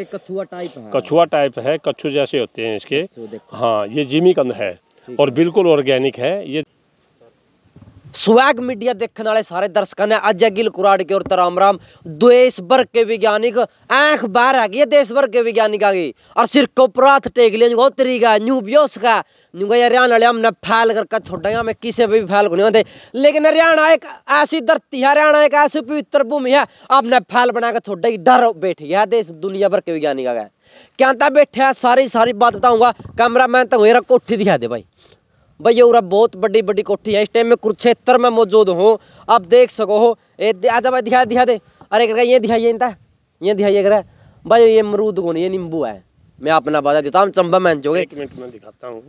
कछुआ टाइप है कछुआ टाइप है कछु जैसे होते हैं इसके हाँ ये जिमी कंद है और बिल्कुल ऑर्गेनिक है ये स्वैग मीडिया देखने वाले सारे दर्शकों ने अजय गिल कुराड़ की और राम राम देश भर के विज्ञानिक आंख बाहर है देश भर के वैज्ञानिक आ गई और सिर को प्राथ टेक लिया जो तरीका न्यू ब्योस का न्यूगा हरियाणा वाले हमने फैल करके छोड़ा हमें किसी भी फैल को नहीं होते लेकिन हरियाणा एक ऐसी धरती है हरियाणा एक ऐसी पवित्र भूमि है अपने फैल बना कर छोड़ा डर बैठ गया देश दुनिया भर के वैज्ञानिक आ गए क्या बैठे सारी सारी बात बताऊंगा कैमरा मैन तो मेरा कोठी दिखा दे भाई भाई और बहुत बड़ी बड़ी कोठी है इस टाइम में कुरुक्षेत्र में मौजूद हूँ आप देख सको हो ए आजा भाई दिखा दिखा दे अरे कर ये दिखाइए इनता ये दिखाइए कर भाई ये अमरूद कौन ये नींबू है मैं अपना बता देता हूँ चंबा मैं जो एक मिनट में दिखाता हूँ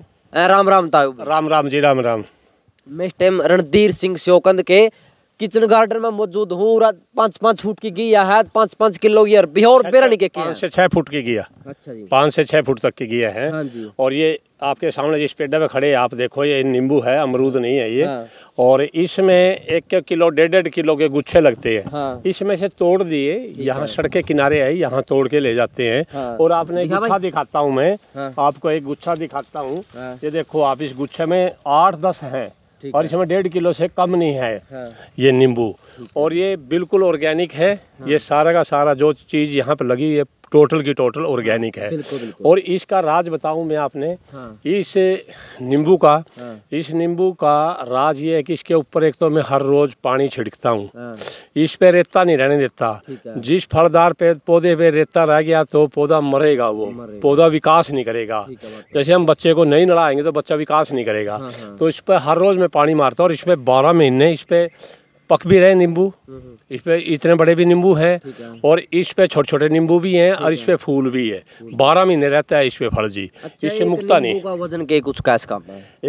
राम राम ताऊ राम राम जी राम राम मैं इस टाइम रणधीर सिंह श्योकंद के किचन गार्डन में मौजूद हूँ पांच पांच फुट की गिया है पांच पांच किलो ये बिहोर बेरणी के पांच से छह फुट की गिया अच्छा जी से छह फुट तक की गिया है हाँ जी। और ये आपके सामने जिस पेड़ा में खड़े आप देखो ये नींबू है अमरूद नहीं है ये हाँ। और इसमें एक एक किलो डेढ़ डेढ़ किलो के गुच्छे लगते हैं हाँ। इसमें से तोड़ दिए यहाँ सड़क के किनारे है यहाँ तोड़ के ले जाते हैं हाँ। और आपने गुच्छा दिखाता हूँ मैं हाँ। आपको एक गुच्छा दिखाता हूँ हाँ। ये देखो आप इस गुच्छे में आठ दस हैं और इसमें डेढ़ किलो से कम नहीं है हाँ। ये नींबू और ये बिल्कुल ऑर्गेनिक है हाँ। ये सारा का सारा जो चीज़ यहाँ पे लगी है टोटल की टोटल हाँ, ऑर्गेनिक है बिल्कुल, बिल्कुल। और इसका राज बताऊं मैं आपने हाँ। इस नींबू का हाँ। इस नींबू का राज ये है कि इसके ऊपर एक तो मैं हर रोज पानी छिड़कता हूँ हाँ। इस पे रेता नहीं रहने देता जिस फलदार पे पौधे पे रेता रह गया तो पौधा मरेगा वो पौधा विकास नहीं करेगा जैसे हम बच्चे को नहीं लड़ाएंगे तो बच्चा विकास नहीं करेगा हाँ, हाँ। तो इस पर हर रोज मैं पानी मारता हूँ और इसमें बारह महीने इस पर पक भी रहे नींबू इस पे इतने बड़े भी नींबू हैं और इस पे छोटे छोटे नींबू भी हैं और इस पे फूल भी है बारह महीने रहता है इस पे फल जी अच्छा, इससे मुक्ता नहीं का वजन के कुछ का इसका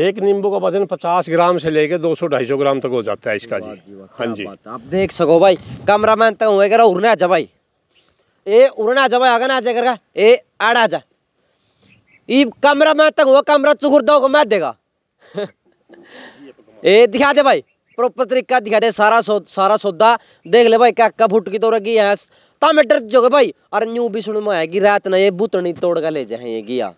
एक नींबू का वजन पचास ग्राम से लेके दो सौ ढाई सौ ग्राम तक हो जाता है इसका जी हाँ जी आप देख सको भाई कमरा मैन तक हुए उड़ने आ जा भाई ए उड़ने आ जा भाई आगे ना आ जाएगा ए आड़ आ जा कमरा मैन तक हुआ कमरा चुगुर दो मैं देगा ए दिखा दे भाई प्रोपर तरीका दिखा दे सारा सो, सारा सौदा देख ले भाई क्या क्या फुट की तो गई है तब मैं डर जाओगे भाई अरे न्यू भी सुन में आएगी रात ना ये बुतनी तोड़ कर ले जाए ये गिया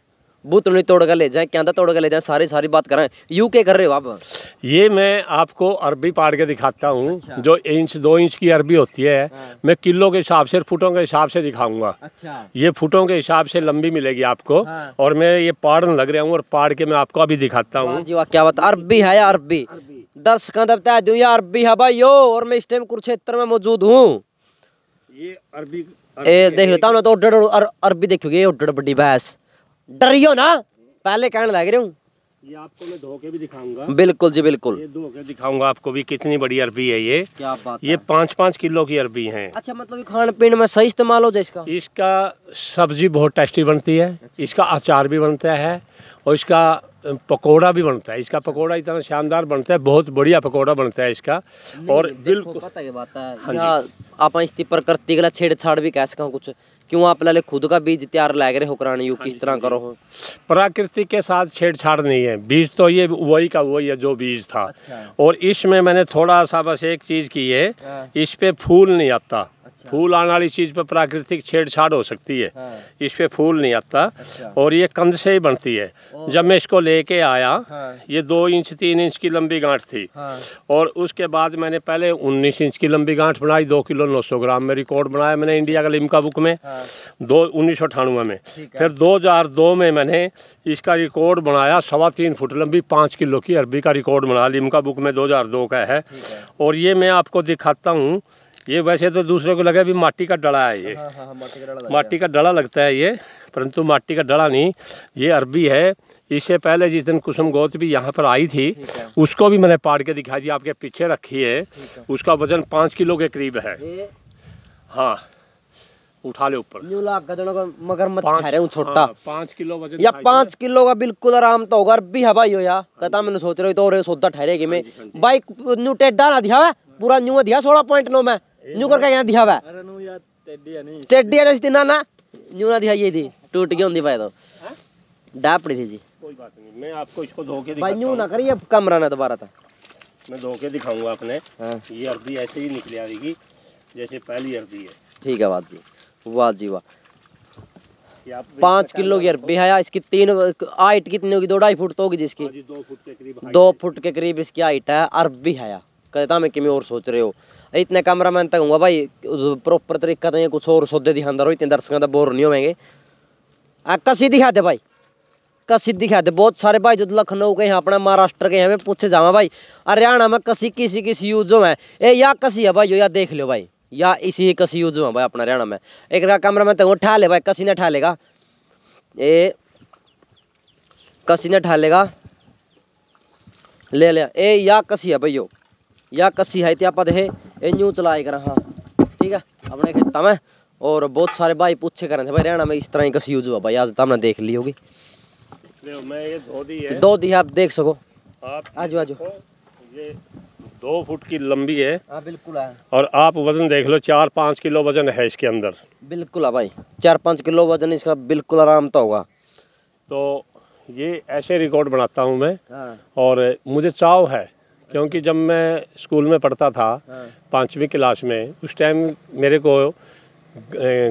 बुतनी तोड़ कर ले जाए क्या तोड़ कर ले जाए सारी सारी बात करें यू के कर रहे हो आप ये मैं आपको अरबी पाड़ के दिखाता हूँ अच्छा। जो इंच दो इंच की अरबी होती है हाँ। मैं किलो के हिसाब से फुटों के हिसाब से दिखाऊंगा अच्छा। ये फुटों के हिसाब से लंबी मिलेगी आपको हाँ। और मैं ये पाड़ लग रहा हूँ और पाड़ के मैं आपको अभी दिखाता हूँ क्या बात अरबी है अरबी दर्शकों बता दू या अरबी है भाई यो और मैं इस टाइम कुरुक्षेत्र में मौजूद हूँ ये अरबी ए देख लो हूँ तो डर अर, अरबी देखोगे डर बड़ी भैंस डरियो ना पहले कहने लग रही हूँ ये आपको मैं धोके भी दिखाऊंगा बिल्कुल जी बिल्कुल ये धोके दिखाऊंगा आपको भी कितनी बड़ी अरबी है ये क्या बात ये पाँच पाँच किलो की अरबी है अच्छा मतलब खान पीन में सही इस्तेमाल हो जाए इसका इसका सब्जी बहुत टेस्टी बनती है अच्छा। इसका अचार भी बनता है और इसका पकोड़ा भी बनता है इसका अच्छा। पकोड़ा इतना शानदार बनता है बहुत बढ़िया पकोड़ा बनता है इसका और बिल्कुल हाँ आप इस प्रकृति के छेड़छाड़ भी कह सका कुछ क्यों आप लाले खुद का बीज तैयार ला रहे हो कराने यू हाँ किस तरह हाँ करो हो प्राकृति के साथ छेड़छाड़ नहीं है बीज तो ये वही का वही है जो बीज था अच्छा। और इसमें मैंने थोड़ा सा बस एक चीज़ की है इस पर फूल नहीं आता अच्छा। फूल आने वाली चीज़ पर प्राकृतिक छेड़छाड़ हो सकती है हाँ। इस पर फूल नहीं आता अच्छा। और ये कंध से ही बनती है जब मैं इसको लेके आया हाँ। ये दो इंच तीन इंच की लंबी गांठ थी हाँ। और उसके बाद मैंने पहले उन्नीस इंच की लंबी गांठ बनाई दो किलो नौ सौ ग्राम में रिकॉर्ड बनाया मैंने इंडिया का लिमका बुक में हाँ। दो उन्नीस में फिर दो में मैंने इसका रिकॉर्ड बनाया सवा तीन फुट लंबी पाँच किलो की अरबी का रिकॉर्ड बना लिमका बुक में दो का है और ये मैं आपको दिखाता हूँ ये वैसे तो दूसरे को लगे भी माटी का डड़ा है ये हाँ, हाँ, हाँ माटी का डड़ा माटी का डड़ा लगता है ये परंतु माटी का डड़ा नहीं ये अरबी है इससे पहले जिस दिन कुसुम गोत भी यहाँ पर आई थी उसको भी मैंने पाड़ के दिखाई दी आपके पीछे रखी है उसका वजन पाँच किलो के करीब है हाँ उठा ले ऊपर मगर छोटा हाँ, पाँच किलो वजन या पाँच किलो का बिल्कुल आराम तो होगा अरबी हवा भाई हो यार हाँ कता मैंने सोच रहे तो और सौदा ठहरेगी हाँ मैं बाइक न्यू टेडा ना दिया पूरा न्यू दिया सोलह पॉइंट नौ में न्यू करके यहाँ दिया हुआ टेडी है नहीं टेडी है जस्ती ना ना न्यू ना दिखाई ये थी टूट गया होंदी पाए तो हाँ? डाप पड़ी थी जी कोई बात नहीं मैं आपको इसको धो के धोके भाई न्यू ना करिए कमरा ना दोबारा था तो। मैं धो के दिखाऊंगा आपने हाँ। ये अर्दी ऐसे ही निकल आएगी जैसे पहली अर्दी है ठीक है बात जी वाह जी वाह पाँच किलो की अरबी है इसकी तीन हाइट कितनी होगी दो ढाई फुट तो होगी जिसकी हाँ दो फुट के करीब दो फुट के करीब इसकी हाइट है अरबी हया कहता मैं किमें और सोच रहे हो इतने कैमरामैन तक हूँ भाई प्रॉपर तरीका तो कुछ और सौदे दिखाता रहो इतने दर्शकों का बोर नहीं आ कसी दिखा दे भाई कसी दिखा दे बहुत सारे भाई जो लखनऊ के हैं अपना महाराष्ट्र के हैं पूछे जावा भाई हरियाणा में कसी किसी किसी यूज हो है ए या कसी है भाई या देख लो भाई या इसी ही कसी यूज हो भाई अपना हरियाणा में एक कैमरा मैन तक ठा ले भाई कसी ने ठा लेगा ए कसी ने ठा लेगा ले लिया ए या कसी है भाई यो या कसी है त्यापा दे इनू चलाए करा हाँ ठीक है अपने खेतों में और बहुत सारे भाई पूछे करें थे भाई रहना में इस तरह ही कसी यूज हुआ भाई आज तो हमने देख ली होगी दो दी है आप देख सको आज आज दो फुट की लंबी है आ, हाँ, बिल्कुल है और आप वजन देख लो चार पाँच किलो वजन है इसके अंदर बिल्कुल है भाई चार पाँच किलो वजन इसका बिल्कुल आराम तो होगा तो ये ऐसे रिकॉर्ड बनाता हूँ मैं आ, हाँ। और मुझे चाव है क्योंकि जब मैं स्कूल में पढ़ता था पाँचवीं क्लास में उस टाइम मेरे को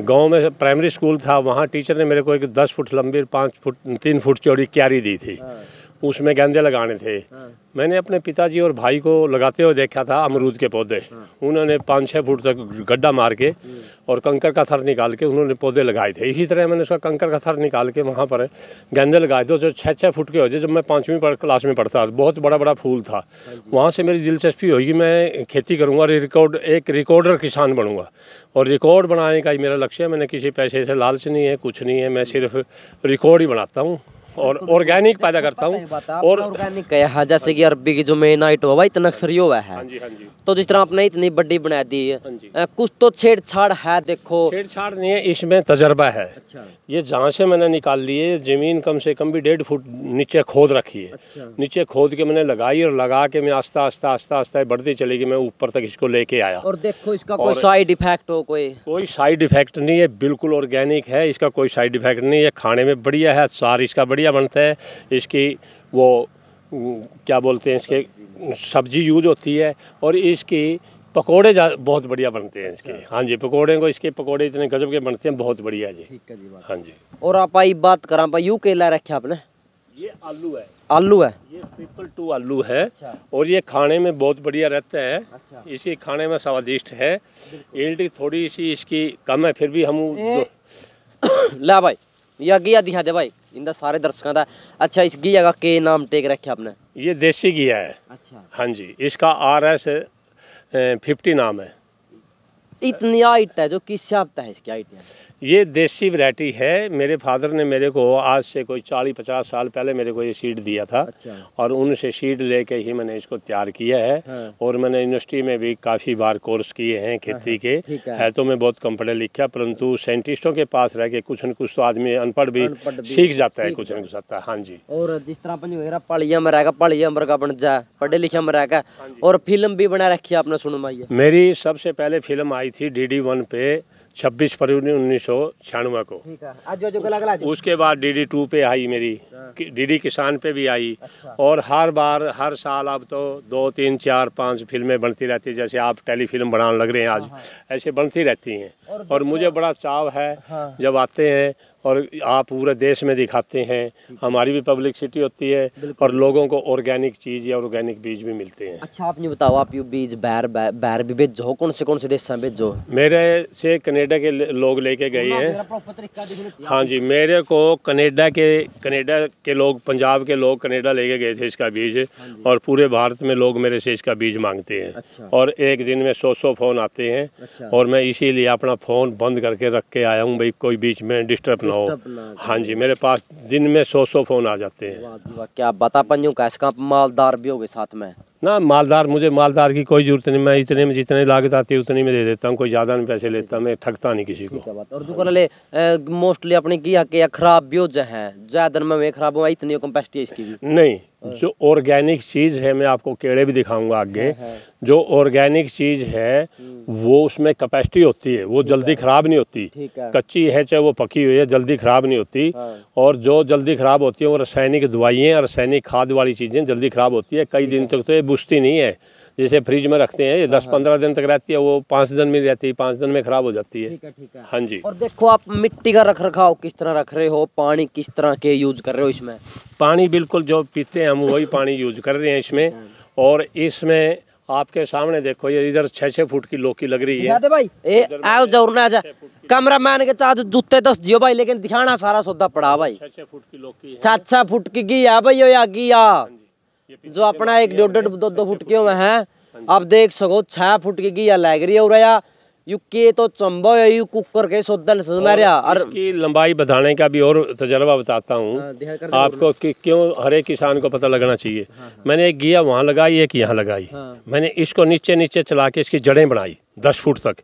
गांव में प्राइमरी स्कूल था वहाँ टीचर ने मेरे को एक दस फुट लंबी पाँच फुट तीन फुट चौड़ी क्यारी दी थी उसमें गेंदे लगाने थे हाँ। मैंने अपने पिताजी और भाई को लगाते हुए देखा था अमरूद के पौधे हाँ। उन्होंने पाँच छः फुट तक गड्ढा मार के और कंकर का थर निकाल के उन्होंने पौधे लगाए थे इसी तरह मैंने उसका कंकर का थर निकाल के वहाँ पर गेंदे लगाए थे जो छः छः फुट के होते जब मैं पाँचवीं क्लास में पढ़ता था बहुत बड़ा बड़ा फूल था हाँ वहाँ से मेरी दिलचस्पी होगी मैं खेती करूँगा रिकॉर्ड एक रिकॉर्डर किसान बनूँगा और रिकॉर्ड बनाने का ही मेरा लक्ष्य है मैंने किसी पैसे से लालच नहीं है कुछ नहीं है मैं सिर्फ रिकॉर्ड ही बनाता हूँ और ऑर्गेनिक तो पैदा करता हूँ और ऑर्गेनिक कहा हाँ, जैसे कि अरबी की जो मेन आइट हुआ इतना अक्सर हुआ है हाँ हाँ तो जिस तरह आपने इतनी बड़ी बना दी है कुछ तो छेड़छाड़ है देखो छेड़छाड़ नहीं है इसमें तजर्बा है अच्छा। ये जहाँ से मैंने निकाल है जमीन कम से कम भी डेढ़ फुट नीचे खोद रखी है अच्छा। नीचे खोद के मैंने लगाई और लगा के मैं आस्ता आस्ता आस्ता आस्ता बढ़ती चली गई मैं ऊपर तक इसको लेके आया और देखो इसका कोई साइड इफेक्ट हो कोई कोई साइड इफेक्ट नहीं है बिल्कुल ऑर्गेनिक है इसका कोई साइड इफेक्ट नहीं है खाने में बढ़िया है सार इसका बढ़िया बढ़िया बनता है इसकी वो क्या बोलते हैं इसके सब्जी यूज होती है और इसकी पकोड़े बहुत बढ़िया बनते हैं इसके अच्छा। हाँ जी पकोड़े को इसके पकोड़े इतने गजब के बनते हैं बहुत बढ़िया जी हाँ जी और आप आई बात करा पा यू केला रखे आपने ये आलू है आलू है ये पीपल टू आलू है अच्छा। और ये खाने में बहुत बढ़िया रहता है अच्छा। इसके खाने में स्वादिष्ट है इल्टी थोड़ी सी इसकी कम है फिर भी हम ला भाई या गया दिखा दे भाई इनका सारे दर्शकों का अच्छा इस गिया का के नाम टेक रखे आपने ये देसी घिया है अच्छा हाँ जी इसका आर एस फिफ्टी नाम है इतनी हाइट है जो किस से है इसकी हाइट ये देसी वैरायटी है मेरे फादर ने मेरे को आज से कोई चालीस पचास साल पहले मेरे को ये सीड दिया था अच्छा। और उनसे सीड लेके ही मैंने इसको तैयार किया है हाँ। और मैंने यूनिवर्सिटी में भी काफ़ी बार कोर्स किए हैं हाँ, हाँ। खेती हाँ। के है।, है तो मैं बहुत कम लिखा परंतु साइंटिस्टों के पास रह के कुछ न कुछ तो आदमी अनपढ़ भी सीख जाता है कुछ न कुछ आता है हाँ जी और जिस तरह अपन पढ़िया में रहेगा पढ़िया में का बन जाए पढ़े लिखे में रहेगा हाँ और फिल्म भी बना रखी है आपने सुनो मेरी सबसे पहले फिल्म आई थी डी डी वन पे छब्बीस फरवरी उन्नीस सौ छियानवे को आज जो गला गला उसके बाद डी डी टू पे आई मेरी हाँ। डी डी किसान पे भी आई अच्छा। और हर बार हर साल अब तो दो तीन चार पाँच फिल्में बनती रहती है जैसे आप टेलीफिल्म बनाने लग रहे हैं आज हाँ।, हाँ। ऐसे बनती रहती हैं और, और मुझे अच्छा। बड़ा चाव है हाँ। जब आते हैं और आप पूरे देश में दिखाते हैं हमारी भी पब्लिक सिटी होती है और लोगों को ऑर्गेनिक चीज़ या ऑर्गेनिक बीज भी मिलते हैं अच्छा आपने बताओ आप ये बीज बैर बैर भी भेजो कौन से कौन से देश में बेचो मेरे से कनेडा के लोग लेके गए हैं हाँ जी मेरे को कनेडा के कनेडा के लोग पंजाब के लोग कनेडा लेके गए थे इसका बीज हाँ और पूरे भारत में लोग मेरे से इसका बीज मांगते हैं अच्छा। और एक दिन में सौ सौ फ़ोन आते हैं अच्छा। और मैं इसीलिए अपना फ़ोन बंद करके रख के आया हूँ भाई कोई बीच में डिस्टर्ब ना नौ हाँ जी मेरे पास दिन में सौ सौ फ़ोन आ जाते हैं क्या बता पंजू कैसे का मालदार भी होगे साथ में ना मालदार मुझे मालदार की कोई जरूरत नहीं मैं इतने में जितने लागत आती है उतनी में दे देता हूँ कोई ज़्यादा नहीं पैसे लेता मैं ठगता नहीं किसी को और दुकान ले मोस्टली अपने किया खराब भी हो जाए ज़्यादा में खराब हुआ इतनी कंपेसिटी इसकी नहीं जो ऑर्गेनिक चीज़ है मैं आपको केड़े भी दिखाऊंगा आगे जो ऑर्गेनिक चीज़ है हम्म। वो उसमें कैपेसिटी होती है वो जल्दी ख़राब नहीं होती कच्ची है चाहे वो पकी हुई है जल्दी ख़राब नहीं होती हाँ। और जो जल्दी ख़राब होती है वो रासायनिक दवाइयाँ रासायनिक खाद वाली चीज़ें जल्दी ख़राब होती है कई दिन तक तो ये बुझती नहीं है जैसे फ्रिज में रखते हैं ये दस हाँ, हाँ। पंद्रह दिन तक रहती है वो पाँच दिन में रहती है पाँच दिन में खराब हो जाती है हाँ जी और देखो आप मिट्टी का रख रखाव किस तरह रख रहे हो पानी किस तरह के यूज कर रहे हो इसमें पानी बिल्कुल जो पीते हैं हम वही पानी यूज कर रहे हैं इसमें हाँ। और इसमें आपके सामने देखो ये इधर छह छह फुट की लोकी लग रही है भाई ए, आओ जरूर ना आजा कमरा मैन के चाह जूते दस जियो भाई लेकिन दिखाना सारा सौदा पड़ा भाई छह छह फुट की लोकी छह छह फुट की गिया भाई यो या गिया जो अपना एक डेढ़ डेढ़ दो, दो फुट के हुए हैं आप देख सको छह फुट की या लग रही है और यू के तो चंबो है यू कुकर के सोदल मारिया और की लंबाई बढ़ाने का भी और तजर्बा बताता हूँ हाँ, आपको कि क्यों हर एक किसान को पता लगना चाहिए हाँ, हाँ। मैंने एक गिया वहाँ लगाई एक यहाँ लगाई हाँ। मैंने इसको नीचे नीचे चला के इसकी जड़ें बनाई दस फुट तक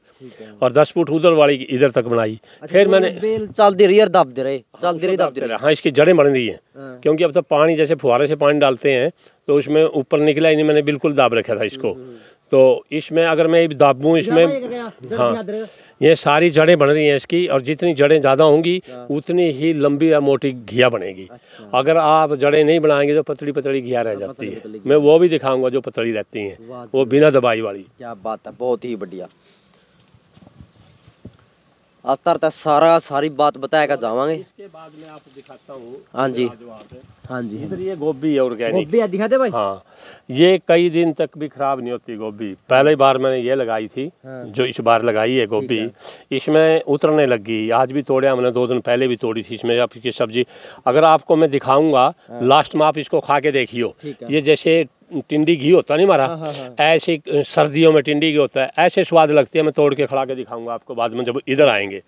और दस फुट उधर वाली इधर तक बनाई अच्छा, फिर मैंने चल दे रही है दब दे रहे चल दे रही दब हाँ, दे रहे हाँ इसकी जड़ें बन रही है हाँ। क्योंकि अब तो पानी जैसे फुहारे से पानी डालते हैं तो उसमें ऊपर निकला ही नहीं मैंने बिल्कुल दाब रखा था इसको हम्म, हम्म। तो इसमें अगर मैं दाबूँ इसमें हाँ ये सारी जड़ें बन रही हैं इसकी और जितनी जड़ें ज़्यादा होंगी हाँ। उतनी ही लंबी या मोटी घिया बनेगी अच्छा। अगर आप जड़ें नहीं बनाएंगे तो पतली पतली घिया रह हाँ, तो जाती है मैं वो भी दिखाऊंगा जो पतली रहती हैं वो बिना दवाई वाली क्या बात है बहुत ही बढ़िया अस्तर तक सारा सारी बात बताएगा जावांगे इसके बाद मैं आपको दिखाता हूँ हाँ जी हाँ जी इधर ये गोभी है ऑर्गेनिक गोभी दिखा दे भाई हाँ ये कई दिन तक भी खराब नहीं होती गोभी पहले बार मैंने ये लगाई थी हाँ। जो इस बार लगाई है गोभी इसमें उतरने लगी आज भी तोड़े हमने दो दिन पहले भी तोड़ी थी इसमें आपकी सब्जी अगर आपको मैं दिखाऊंगा लास्ट हाँ। में आप इसको खा के देखियो ये जैसे टिंडी घी होता नहीं हमारा हाँ, हाँ, हाँ। ऐसे सर्दियों में टिंडी घी होता है ऐसे स्वाद लगती है मैं तोड़ के खड़ा के दिखाऊंगा आपको बाद में जब इधर आएंगे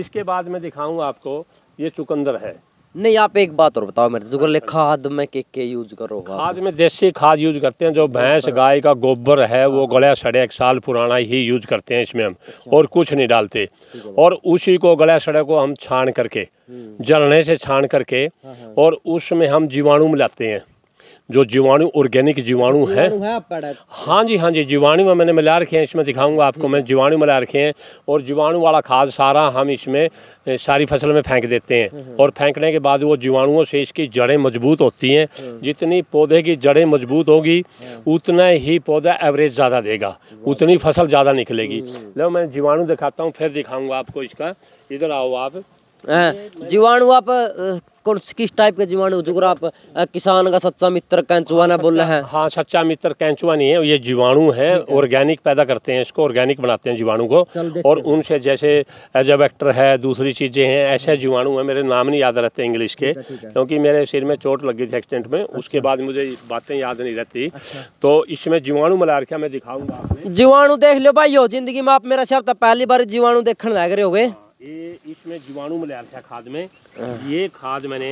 इसके बाद में दिखाऊंगा आपको ये चुकंदर है नहीं आप एक बात और बताओ मेरे जुगल अच्छा। खाद में के के यूज करो खाद में देसी खाद यूज करते हैं जो भैंस गाय का गोबर है वो गलिया सड़े एक साल पुराना ही यूज करते हैं इसमें हम अच्छा। और कुछ नहीं डालते और उसी को गलिया सड़े को हम छान करके हम्म। जलने से छान करके और उसमें हम जीवाणु मिलाते हैं जो जीवाणु ऑर्गेनिक जीवाणु है अच्छा। हाँ जी हाँ जी जीवाणु में मैंने मिला रखे हैं इसमें दिखाऊंगा आपको मैं जीवाणु मिला रखे हैं और जीवाणु वाला खाद सारा हम इसमें सारी फसल में फेंक देते हैं हम्म। और फेंकने के बाद वो जीवाणुओं से इसकी जड़ें मजबूत होती हैं हम्म। जितनी पौधे की जड़ें मजबूत होगी हम्म। उतना ही पौधा एवरेज ज़्यादा देगा उतनी फसल ज़्यादा निकलेगी लो मैं जीवाणु दिखाता हूँ फिर दिखाऊँगा आपको इसका इधर आओ आप जीवाणु आप कौन किस टाइप के जीवाणु जुगरा आप किसान का सच्चा मित्र ना बोल रहे हैं हाँ सच्चा मित्र कैंचुआ नहीं है ये जीवाणु है ऑर्गेनिक पैदा करते हैं इसको ऑर्गेनिक बनाते हैं जीवाणु को और उनसे जैसे एजब है दूसरी चीज़ें हैं ऐसे जीवाणु हैं मेरे नाम नहीं याद रहते इंग्लिश के क्योंकि मेरे सिर में चोट लगी थी एक्सीडेंट में अच्छा। उसके बाद मुझे बातें याद नहीं रहती अच्छा। तो इसमें जीवाणु मिला रखा मैं दिखाऊंगा जीवाणु देख लो भाई हो जिंदगी में आप मेरा शब्द तो पहली बार जीवाणु देखने लग रहे हो गए ये इसमें जीवाणु मिला था खाद में हाँ। ये खाद मैंने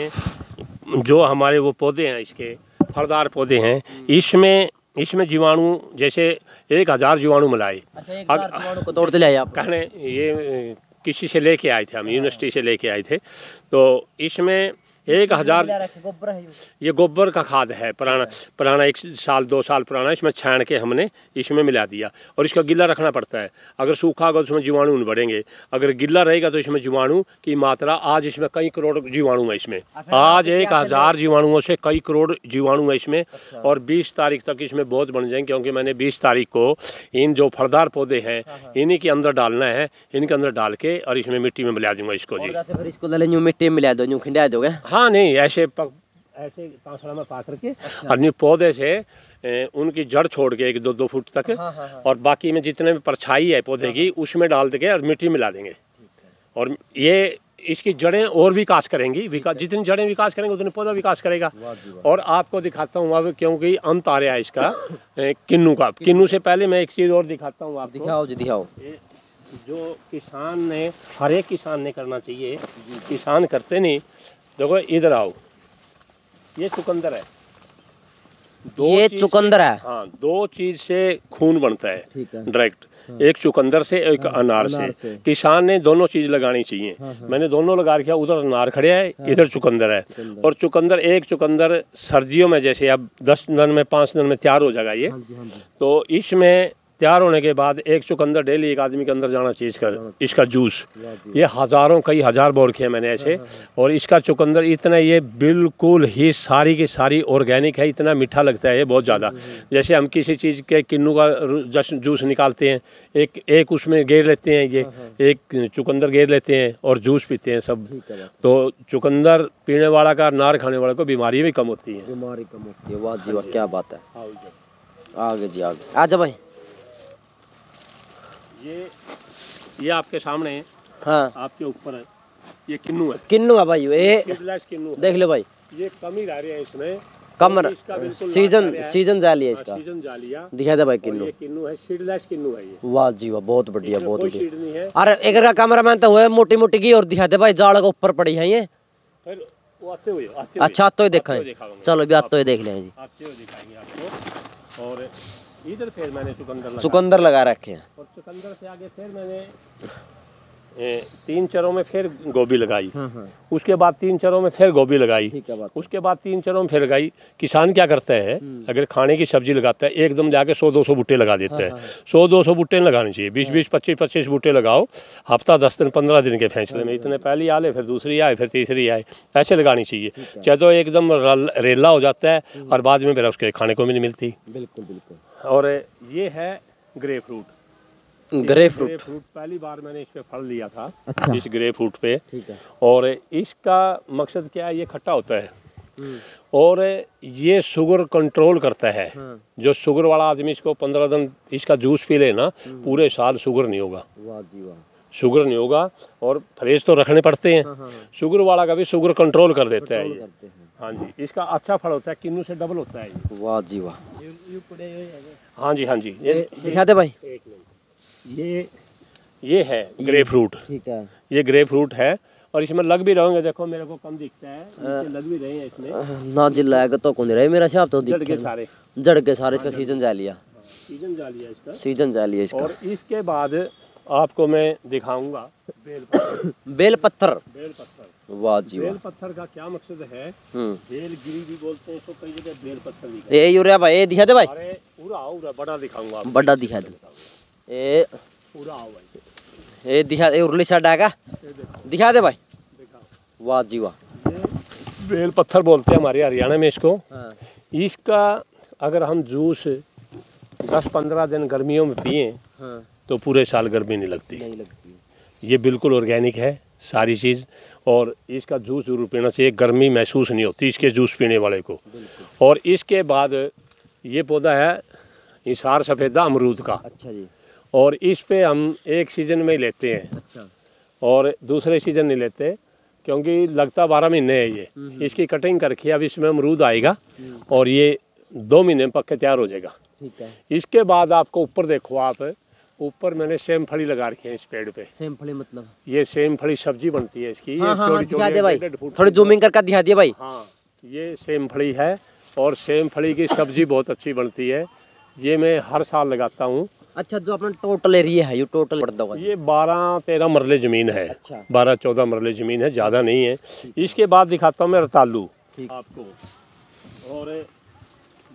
जो हमारे वो पौधे हैं इसके फलदार पौधे हैं इसमें इसमें जीवाणु जैसे एक हज़ार जीवाणु मिलाए अच्छा, जीवाणु आप कहने ये किसी से लेके आए थे हम यूनिवर्सिटी से लेके आए थे तो इसमें एक हजार ये गोबर का खाद है पुराना हाँ। पुराना एक साल दो साल पुराना इसमें छान के हमने इसमें मिला दिया और इसका गिला रखना पड़ता है अगर सूखा होगा उसमें तो जीवाणु बढ़ेंगे अगर गिल्ला रहेगा तो इसमें जीवाणु की मात्रा आज इसमें कई करोड़ जीवाणु है इसमें आज एक हज़ार जीवाणुओं से कई करोड़ जीवाणु है इसमें अच्छा। और बीस तारीख तक इसमें बहुत बन जाएंगे क्योंकि मैंने बीस तारीख को इन जो फलदार पौधे हैं हाँ, हाँ। इन्हीं के अंदर डालना है इनके अंदर डाल के और इसमें मिट्टी में मिला दूंगा इसको जी इसको मिट्टी में मिला दो खिंडा दोगे हाँ नहीं ऐसे पक, ऐसे पांसड़ा में पाकर के अच्छा। अपने पौधे से उनकी जड़ छोड़ के एक दो दो फुट तक हाँ, हाँ, हाँ। और बाकी में जितने भी परछाई है पौधे हाँ। की उसमें डाल देंगे और मिट्टी मिला देंगे और ये इसकी जड़ें और विकास करेंगी विकास जितनी जड़ें विकास करेंगे उतने पौधा विकास करेगा और आपको दिखाता हूँ अब क्योंकि अंत आ रहा है इसका किन्नू का किन्नू से पहले मैं एक चीज़ और दिखाता हूँ आप दिखाओ जी दिखाओ जो किसान ने हर एक किसान ने करना चाहिए किसान करते नहीं देखो इधर आओ ये चुकंदर है दो ये चुकंदर है हाँ दो चीज से खून बनता है डायरेक्ट हाँ। एक चुकंदर से एक हाँ, अनार, अनार से, से। किसान ने दोनों चीज लगानी चाहिए हाँ, हाँ। मैंने दोनों लगा रखा उधर अनार खड़े है हाँ, इधर चुकंदर है चुकंदर। और चुकंदर एक चुकंदर सर्दियों में जैसे अब दस दिन में पांच दिन में तैयार हो जाएगा ये हाँ हाँ तो इसमें तैयार होने के बाद एक चुकंदर डेली एक आदमी के अंदर जाना चाहिए इसका इसका जूस ये हज़ारों कई हज़ार बोर किए मैंने ऐसे और इसका चुकंदर इतना ये बिल्कुल ही सारी की सारी ऑर्गेनिक है इतना मीठा लगता है ये बहुत ज़्यादा जैसे हम किसी चीज़ के किन्नू का जश्न जूस निकालते हैं एक एक उसमें घेर लेते हैं ये एक चुकंदर घेर लेते हैं और जूस पीते हैं सब तो चुकंदर पीने वाला का नार खाने वाला को बीमारी भी कम होती है बीमारी कम होती है वाह जी वाह क्या बात है आगे जी आगे जा भाई ये ये आपके सामने है हाँ आपके ऊपर है ये किन्नू है किन्नू है भाई ये किन्नू देख लो भाई ये कमी ला रही है इसमें कमर सीजन सीजन जाली है हाँ, इसका सीजन जालिया दिखा दे भाई किन्नू किन्नू है शीडलेस किन्नू है ये वाह जी वाह बहुत बढ़िया बहुत बढ़िया अरे एक का मैन तो हुए मोटी मोटी की और दिखा दे भाई जाड़ के ऊपर पड़ी है ये अच्छा तो ही देखा है चलो भी आते हुए देख लें जी आते हुए दिखाएंगे आपको और इधर फिर मैंने चुकंदर चुकंदर लगा रखे हैं और चुकंदर से आगे फिर मैंने ए, तीन चरों में फिर गोभी लगाई हाँ, हाँ। उसके बाद तीन चरों में फिर गोभी लगाई उसके बाद तीन चरों में फिर लगाई किसान क्या करता है हम्म। अगर खाने की सब्जी लगाता है एकदम जाके सौ दो सौ बूटे लगा देता हाँ, हैं है सौ दो सौ बूटे लगाने चाहिए बीस बीस पच्चीस पच्चीस बूटे लगाओ हफ्ता दस दिन पंद्रह दिन के फैसले में इतने पहली आले फिर दूसरी आए फिर तीसरी आए ऐसे लगानी चाहिए चाहे तो एकदम रेला हो जाता है हम्म। और बाद में फिर उसके खाने को भी नहीं मिलती बिल्कुल बिल्कुल और ये है grapefruit grapefruit grapefruit पहली बार मैंने इस पे फल लिया था अच्छा। इस ग्रे फ्रूट पे ठीक है और इसका मकसद क्या है ये खट्टा होता है hmm. और ये शुगर कंट्रोल करता है हाँ। जो शुगर वाला आदमी इसको पंद्रह दिन इसका जूस पी ले ना hmm. पूरे साल शुगर नहीं होगा शुगर नहीं होगा और फ्रेश तो रखने पड़ते हैं हाँ। शुगर हाँ, हाँ। वाला का भी शुगर कंट्रोल कर देता है ये हाँ जी इसका अच्छा फल होता है किन्नू से डबल होता है वाह जी वाह हाँ जी हाँ जी ये दिखा दे भाई ये ये है ग्रे फ्रूट ठीक है ये ग्रे फ्रूट है और इसमें लग भी रहेंगे देखो मेरे को कम दिखता है लग भी रहे हैं इसमें ना जी लग तो कौन रहे मेरा शाप तो दिख के सारे जड़ के सारे हाँ इसका सीजन हाँ जा लिया सीजन जा लिया इसका सीजन जा लिया इसका और इसके बाद आपको मैं दिखाऊंगा बेल पत्थर बेल पत्थर बेल पत्थर का क्या मकसद है हम्म। बेल गिरी भी बोलते हैं तो कई जगह बेल पत्थर भी ए यूरिया भाई दिखा दे भाई अरे पूरा आओ बड़ा दिखाऊंगा बड़ा दिखा दे ए पूरा आओ भाई ए दिखा ए उरली साइड आएगा दिखा दे भाई वाह जी वाह बेल पत्थर बोलते हैं हमारे हरियाणा में इसको हाँ। इसका अगर हम जूस दस पंद्रह दिन गर्मियों में पिए हाँ। तो पूरे साल गर्मी नहीं लगती नहीं लगती ये बिल्कुल ऑर्गेनिक है सारी चीज़ और इसका जूस जरूर पीना चाहिए गर्मी महसूस नहीं होती इसके जूस पीने वाले को और इसके बाद ये पौधा है इसार सफ़ेदा अमरूद का अच्छा जी और इस पे हम एक सीज़न में ही लेते हैं अच्छा। और दूसरे सीज़न नहीं लेते क्योंकि लगता बारह महीने है ये हम्म, हम्म। इसकी कटिंग करके अब इसमें अमरूद आएगा हम्म। और ये दो महीने में पक्के तैयार हो जाएगा ठीक है इसके बाद आपको ऊपर देखो आप ऊपर मैंने सेम फली लगा रखी है इस पेड़ पे सेम फली मतलब ये सेम फली सब्जी बनती है इसकी हाँ, हाँ, हाँ भाई थोड़ी जूमिंग करके दिखा दिया भाई हाँ ये सेम फली है और सेम फली की सब्जी बहुत अच्छी बनती है ये मैं हर साल लगाता हूँ अच्छा जो अपना टोटल एरिया है ये टोटल ये बारह तेरह मरले ज़मीन है अच्छा। बारह चौदह मरले ज़मीन है ज़्यादा नहीं है इसके बाद दिखाता हूँ मैं रतालू आपको और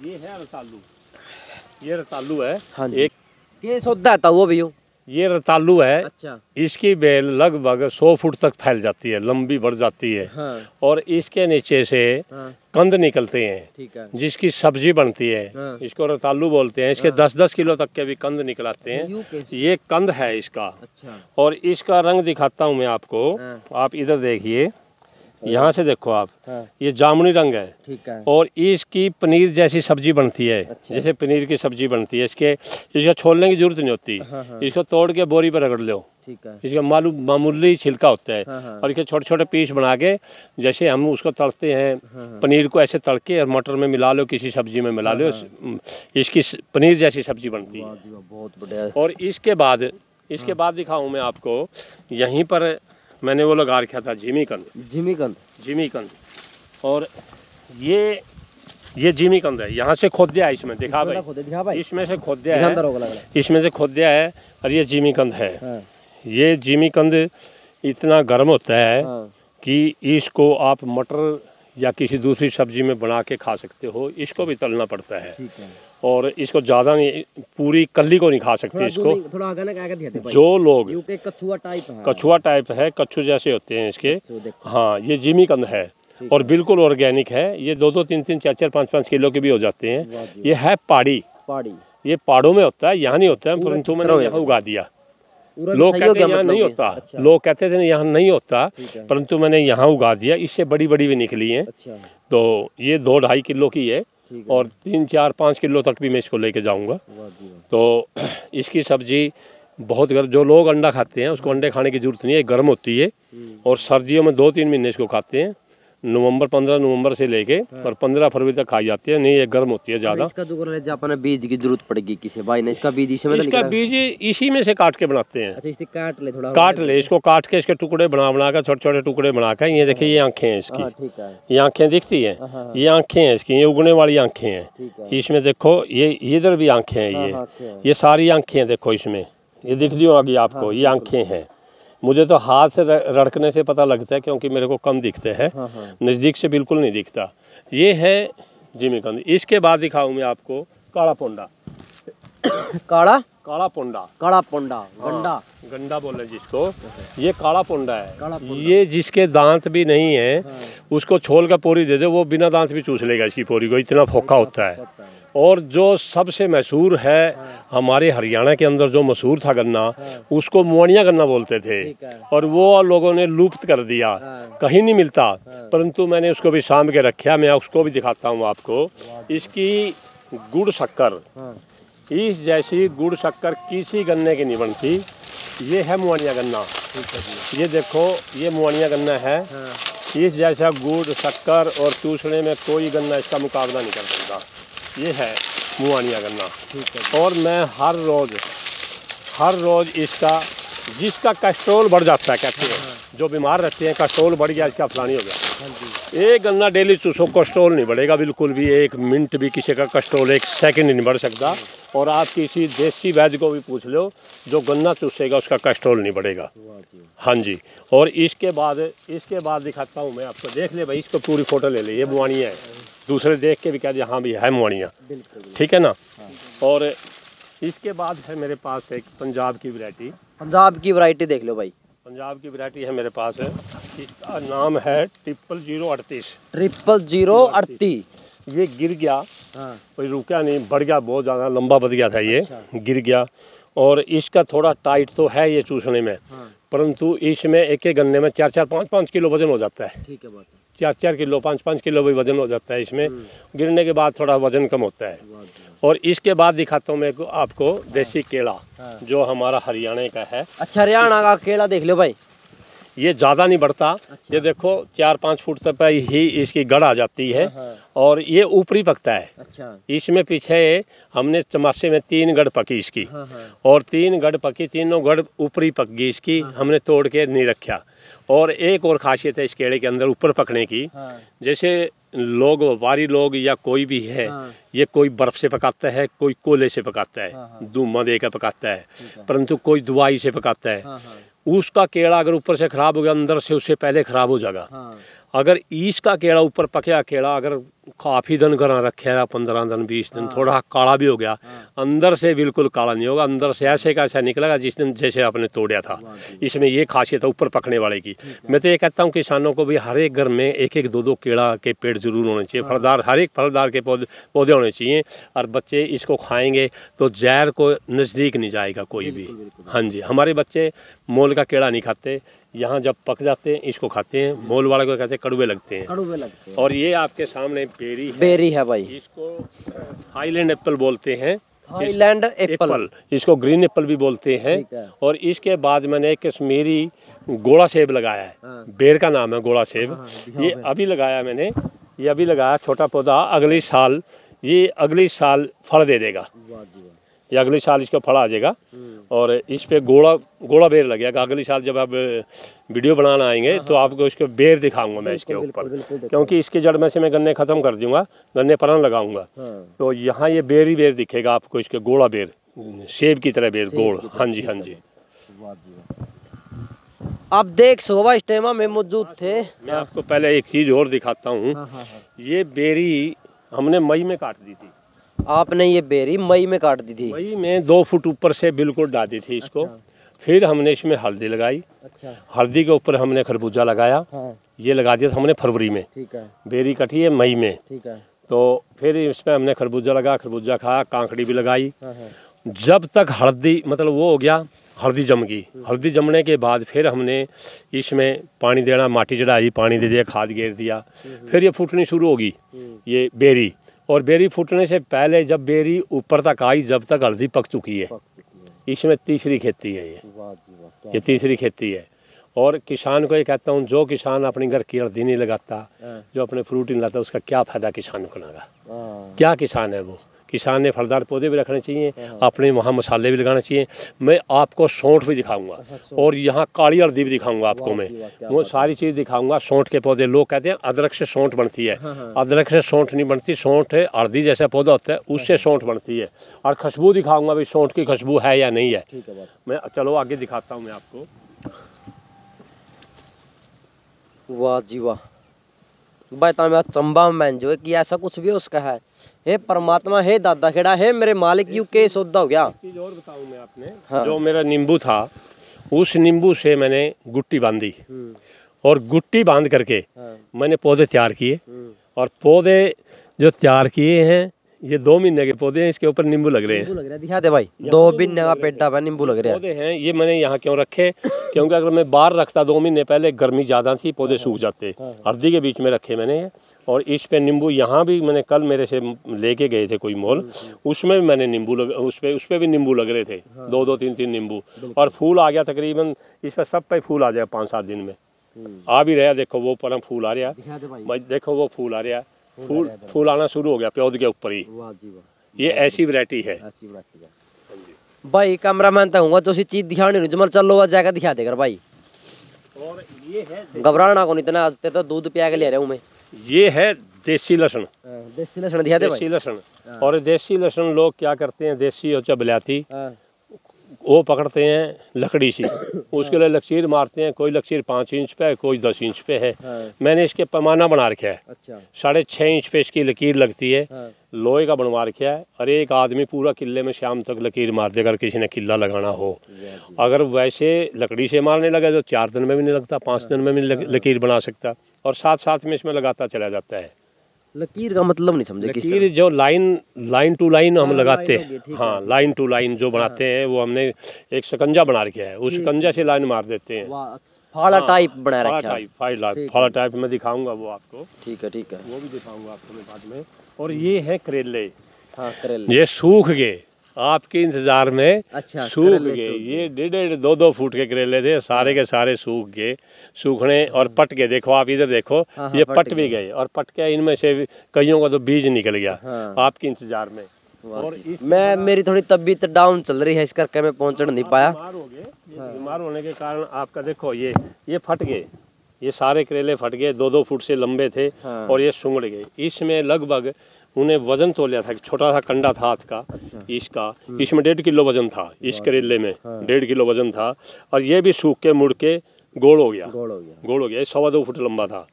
ये है रतालू ये रतालू है हाँ एक ये सौदा था वो भी हो ये रतालू है अच्छा इसकी बेल लगभग सौ फुट तक फैल जाती है लंबी बढ़ जाती है हाँ। और इसके नीचे से हाँ। कंद निकलते हैं ठीक है जिसकी सब्जी बनती है हाँ। इसको रतालू बोलते हैं इसके हाँ। दस दस किलो तक के भी कंद निकलाते हैं ये कंद है इसका अच्छा। और इसका रंग दिखाता हूँ मैं आपको हाँ। आप इधर देखिए यहाँ से देखो आप हाँ। ये जामुनी रंग है ठीक है और इसकी पनीर जैसी सब्जी बनती है अच्छा। जैसे पनीर की सब्जी बनती है इसके इसका छोलने की जरूरत नहीं होती हाँ हाँ। इसको तोड़ के बोरी पर रगड़ लो ठीक है इसका मामूली छिलका होता है हाँ हाँ। और इसके छोटे छोटे पीस बना के जैसे हम उसको तड़ते हैं हाँ, हाँ पनीर को ऐसे तड़के और मटर में मिला लो किसी सब्जी में मिला हाँ, लो हाँ। इसकी पनीर जैसी सब्जी बनती है बहुत बढ़िया और इसके बाद इसके बाद दिखाऊँ मैं आपको यहीं पर मैंने वो लगा रखा था जिमीकंद जिमीकंद जिमीकंद और ये ये जिमी कंद है यहाँ से खोद दिया इसमें दिखा भाई इसमें से खोद दिया है इसमें से खोद दिया है और ये जिमी कंद है हाँ। ये जिमी कंद इतना गर्म होता है हाँ। कि इसको आप मटर या किसी दूसरी सब्जी में बना के खा सकते हो इसको भी तलना पड़ता है और इसको ज़्यादा नहीं पूरी कली को नहीं खा सकते इसको जो लोग कछुआ टाइप है कछुआ जैसे होते हैं इसके हाँ ये जिमी कंद है और बिल्कुल ऑर्गेनिक है ये दो दो तीन तीन चार चार पाँच पाँच किलो के भी हो जाते हैं ये है पहाड़ी पहाड़ी ये पहाड़ों में होता है यहाँ नहीं होता है परंतु मैंने यहाँ उगा दिया लोग कहते हैं यहाँ नहीं मतलब होता अच्छा। लोग कहते थे यहाँ नहीं होता परंतु मैंने यहाँ उगा दिया इससे बड़ी बड़ी भी निकली है अच्छा। तो ये दो ढाई किलो की है और तीन चार पाँच किलो तक भी मैं इसको लेके जाऊँगा तो इसकी सब्जी बहुत गर्म जो लोग अंडा खाते हैं उसको अंडे खाने की जरूरत नहीं है गर्म होती है हम्म। और सर्दियों में दो तीन महीने इसको खाते हैं नवंबर पंद्रह नवंबर से लेके और हाँ। पंद्रह फरवरी तक खाई जाती है नहीं ये गर्म होती है ज्यादा इसका बीज की जरूरत पड़ेगी किसी भाई ने इसका बीज इसी में तो इसका बीज इसी में से काट के बनाते हैं अच्छा काट ले थोड़ा काट ले इसको काट के इसके टुकड़े बना बना कर छोटे छोटे टुकड़े बना कर ये देखिए ये आंखें हैं इसकी हाँ, ये आंखें दिखती है हाँ, ये आंखें हैं इसकी ये उगने वाली आंखें हैं इसमें देखो ये इधर भी आंखें हैं ये ये सारी आंखें देखो इसमें ये दिख दियो होगी आपको ये आंखें हैं मुझे तो हाथ से रड़कने से पता लगता है क्योंकि मेरे को कम दिखते हैं हाँ, हाँ। नज़दीक से बिल्कुल नहीं दिखता ये है जिमी कंद इसके बाद दिखाऊँ मैं आपको काड़ा पोंडा काड़ा काड़ा पोंडा काड़ा पोंडा गंडा हाँ, गंडा बोले जिसको ये काड़ा पोंडा है ये जिसके दांत भी नहीं है हाँ। उसको छोल का पोरी दे दो वो बिना दांत भी चूस लेगा इसकी पोरी को इतना फोका होता है और जो सबसे मशहूर है हमारे हरियाणा के अंदर जो मशहूर था गन्ना उसको मुआनिया गन्ना बोलते थे और वो लोगों ने लुप्त कर दिया हाँ। कहीं नहीं मिलता हाँ। परंतु मैंने उसको भी शाम के रखा मैं उसको भी दिखाता हूँ आपको इसकी गुड़ शक्कर हाँ। इस जैसी गुड़ शक्कर किसी गन्ने की नहीं बनती ये है मुआनिया गन्ना ये देखो ये मुआनिया गन्ना है इस जैसा गुड़ शक्कर और चूसने में कोई गन्ना इसका मुकाबला नहीं कर सकता ये है मुआनिया गन्ना ठीक है और मैं हर रोज़ हर रोज़ इसका जिसका कैस्ट्रोल बढ़ जाता है कहते हैं जो बीमार रहते हैं कैस्ट्रोल बढ़ गया इसका फलानी हो गया हाँ एक गन्ना डेली चूसो कैस्ट्रोल नहीं बढ़ेगा बिल्कुल भी एक मिनट भी किसी का कैस्ट्रोल एक सेकंड नहीं बढ़ सकता और आप किसी देसी वैद्य को भी पूछ लो जो गन्ना चूसेगा उसका कैस्ट्रोल नहीं बढ़ेगा हाँ जी और इसके बाद इसके बाद दिखाता हूँ मैं आपको देख ले भाई इसको पूरी फोटो ले ली ये बुआनिया है दूसरे देख के भी कह दिया हाँ भाई है मोड़ियाँ ठीक है ना हाँ। और इसके बाद है मेरे पास एक पंजाब की वरायटी पंजाब की वरायटी देख लो भाई पंजाब की वरायटी है मेरे पास है इसका नाम है ट्रिपल जीरो अड़तीस ट्रिपल जीरो अड़तीस ये गिर गया हाँ। कोई रुका नहीं बढ़ गया बहुत ज़्यादा लंबा बढ़ गया था ये अच्छा। गिर गया और इसका थोड़ा टाइट तो है ये चूसने में हाँ। परंतु इसमें एक एक गन्ने में चार चार पाँच पाँच किलो वजन हो जाता है ठीक है बात है चार चार किलो पाँच पाँच किलो भी वज़न हो जाता है इसमें हम्म। गिरने के बाद थोड़ा वज़न कम होता है और इसके बाद दिखाता हूँ मैं आपको देसी हाँ। केला हाँ। जो हमारा हरियाणा का है अच्छा हरियाणा का केला देख लो भाई ये ज़्यादा नहीं बढ़ता अच्छा। ये देखो चार पाँच फुट तक ही इसकी गढ़ आ जाती है हाँ, हाँ। और ये ऊपरी पकता है अच्छा। इसमें पीछे हमने चमासे में तीन गढ़ पकी इसकी हाँ, और तीन गढ़ पकी तीनों गढ़ ऊपरी पक गई इसकी हमने तोड़ के नहीं रखा और एक और खासियत है इस केड़े के अंदर ऊपर पकने की जैसे लोग व्यापारी लोग या कोई भी है ये कोई बर्फ से पकाता है कोई कोले से पकाता है धूमा देकर पकाता है परंतु कोई दुआई से पकाता है उसका केड़ा अगर ऊपर से खराब हो गया अंदर से उससे पहले खराब हो जाएगा हाँ। अगर ईश का केड़ा ऊपर पकया केड़ा अगर काफ़ी दिन घर रखे पंद्रह दिन बीस दिन हाँ। थोड़ा काला भी हो गया हाँ। अंदर से बिल्कुल काला नहीं होगा अंदर से ऐसे का ऐसा निकलेगा जिस दिन जैसे आपने तोड़ा था इसमें ये खासियत है ऊपर पकने वाले की मैं तो ये कहता हूँ किसानों को भी हर एक घर में एक एक दो दो कीड़ा के पेड़ जरूर होने चाहिए हाँ। फलदार हर एक फलदार के पौधे पौधे होने चाहिए और बच्चे इसको खाएंगे तो जहर को नज़दीक नहीं जाएगा कोई भी हाँ जी हमारे बच्चे मोल का केड़ा नहीं खाते यहाँ जब पक जाते हैं इसको खाते हैं मोल वाले को कहते हैं कड़वे लगते हैं कड़वे लगते हैं और ये आपके सामने बेरी है बेरी है भाई इसको हाईलैंड एप्पल बोलते हैं हाईलैंड एप्पल इसको ग्रीन एप्पल भी बोलते हैं है। और इसके बाद मैंने कश्मीरी गोड़ा सेब लगाया है हाँ। बेर का नाम है गोड़ा सेब हाँ, हाँ, ये अभी लगाया मैंने ये अभी लगाया छोटा पौधा अगले साल ये अगले साल फल दे देगा या अगले साल इसका फल आ जाएगा और इस पे गोड़ा गोड़ा बेर लग अगले साल जब आप वीडियो बनाना आएंगे तो आपको इसके बेर दिखाऊंगा मैं इसके ऊपर क्योंकि इसके जड़ में से मैं गन्ने ख़त्म कर दूंगा गन्ने परन लगाऊंगा हाँ। तो यहाँ ये बेर ही बेर दिखेगा आपको इसके गोड़ा बेर सेब की तरह बेर गोड़ हाँ जी हाँ जी आप देख सोबा इस्टेमा में मौजूद थे मैं आपको पहले एक चीज़ और दिखाता हूँ हाँ, हाँ, ये बेरी हमने मई में काट दी थी आपने ये बेरी मई में काट दी थी मई में दो फुट ऊपर से बिल्कुल दी थी इसको अच्छा। फिर हमने इसमें हल्दी लगाई अच्छा हल्दी के ऊपर हमने खरबूजा लगाया हाँ। ये लगा दिया था हमने फरवरी में ठीक है बेरी कटी है मई में ठीक है तो फिर इसमें हमने खरबूजा लगा खरबूजा खाया कांकड़ी भी लगाई हाँ, हाँ। जब तक हल्दी मतलब वो हो गया हल्दी जम गई हम्म। हल्दी जमने के बाद फिर हमने इसमें पानी देना माटी चढ़ाई पानी दे दिया खाद घेर दिया हम्म। फिर ये फूटनी शुरू होगी हम्म। ये बेरी और बेरी फूटने से पहले जब बेरी ऊपर तक आई जब तक हल्दी पक चुकी है इसमें तीसरी खेती है ये ये तीसरी खेती है और किसान को ये कहता हूँ जो किसान अपने घर की हल्दी नहीं लगाता हाँ। जो अपने फ्रूट नहीं लाता उसका क्या फ़ायदा किसान को लगा हाँ। क्या किसान है वो किसान ने फलदार पौधे भी रखने चाहिए हाँ। अपने वहाँ मसाले भी लगाने चाहिए मैं आपको सौंठ भी दिखाऊंगा अच्छा, और यहाँ काली हल्दी भी दिखाऊंगा आपको मैं वो सारी चीज़ दिखाऊंगा सौंठ के पौधे लोग कहते हैं अदरक से सौंठ बनती है अदरक से सौंठ नहीं बनती सौंठ है हल्दी जैसा पौधा होता है उससे सौंठ बनती है और खुशबू दिखाऊंगा भाई सौंठ की खुशबू है या नहीं है मैं चलो आगे दिखाता हूँ मैं आपको वाह जी वाह भाई तमें चंबा में जो कि ऐसा कुछ भी उसका है हे परमात्मा हे दादा खेड़ा हे मेरे मालिक यू के सौदा हो गया और बताऊं मैं आपने हाँ। जो मेरा नींबू था उस नींबू से मैंने गुट्टी बांधी हम्म। और गुट्टी बांध करके हाँ। मैंने पौधे तैयार किए हम्म। और पौधे जो तैयार किए हैं ये दो महीने के पौधे हैं इसके ऊपर नींबू लग रहे हैं लग रहा दिखा दे भाई दो महीने का पेटा पर नींबू लग रहे हैं पौधे हैं ये मैंने यहाँ क्यों रखे क्योंकि अगर मैं बाहर रखता दो महीने पहले गर्मी ज़्यादा थी पौधे हाँ, सूख जाते हाँ। हल्दी के बीच में रखे मैंने और इस पे नींबू यहाँ भी मैंने कल मेरे से लेके गए थे कोई मॉल हाँ। उसमें भी मैंने नींबू लग उस पर उस पर भी नींबू लग रहे थे हाँ। दो दो तीन तीन नींबू और फूल आ गया तकरीबन इस पर सब पे फूल आ जाए पाँच सात दिन में हम्म। आ भी रहा देखो वो परम फूल आ रहा है देखो वो फूल आ रहा है फूल फूल आना शुरू हो गया प्योद के ऊपर ही ये ऐसी वरायटी है हाँ भाई कैमरा मैन तो हूँ तुम चीज दिखा नहीं जमर चलो जाकर दिखा देकर भाई और ये है घबराना को इतना आज तो दूध पिया के ले रहा हूँ मैं ये है देसी लहसुन देसी लहसुन दिखा देसी लहसुन हाँ। और देसी लहसुन लोग क्या करते हैं देसी और चबलाती हाँ। वो पकड़ते हैं लकड़ी से उसके लिए लकीर मारते हैं कोई लकीर पाँच इंच पे है कोई दस इंच पे है हाँ। मैंने इसके पैमाना बना रखा है अच्छा। साढ़े छः इंच पे इसकी लकीर लगती है हाँ। लोहे का बनवा रखा है और एक आदमी पूरा किले में शाम तक लकीर मार दे अगर किसी ने किला लगाना हो अगर वैसे लकड़ी से मारने लगा तो चार दिन में भी नहीं लगता पाँच हाँ। दिन में भी लकीर बना सकता और साथ साथ में इसमें लगाता चला जाता है लकीर का मतलब नहीं समझे लकीर जो लाइन लाइन टू लाइन हम हाँ, लगाते हैं हाँ लाइन टू लाइन जो बनाते हाँ। हैं वो हमने एक शकंजा बना रखा है उस शकंजा से लाइन मार देते हैं फाड़ा टाइप हाँ, बना रखा है फाड़ा टाइप मैं दिखाऊंगा वो आपको ठीक है ठीक है वो भी दिखाऊंगा आपको बाद में और ये है करेले हाँ करेले ये सूख गए आपके इंतजार में अच्छा, सूख गए ये डेढ़ डेढ़ दो दो फुट के करेले थे सारे के सारे सूख गए सूखने और पट गए देखो आप इधर देखो हाँ, हाँ, ये पट भी गए और पट गया इनमें से कईयों का तो बीज निकल गया हाँ। आपके इंतजार में और मैं मेरी थोड़ी तबीयत डाउन चल रही है इस करके मैं पहुंच नहीं पाया बीमार होने के कारण आपका देखो ये ये फट गए ये सारे करेले फट गए दो दो फुट से लंबे थे और ये सुंगड़ गए इसमें लगभग उन्हें वजन तो लिया था छोटा सा कंडा था हाथ का अच्छा। ईश का हम्म। ईश में डेढ़ किलो वजन था ईश करेले में हाँ। डेढ़ किलो वजन था और ये भी सूख के मुड़ के गोड़ हो गया गोड़ हो गया गोड़ हो गया सवा दो फुट लंबा था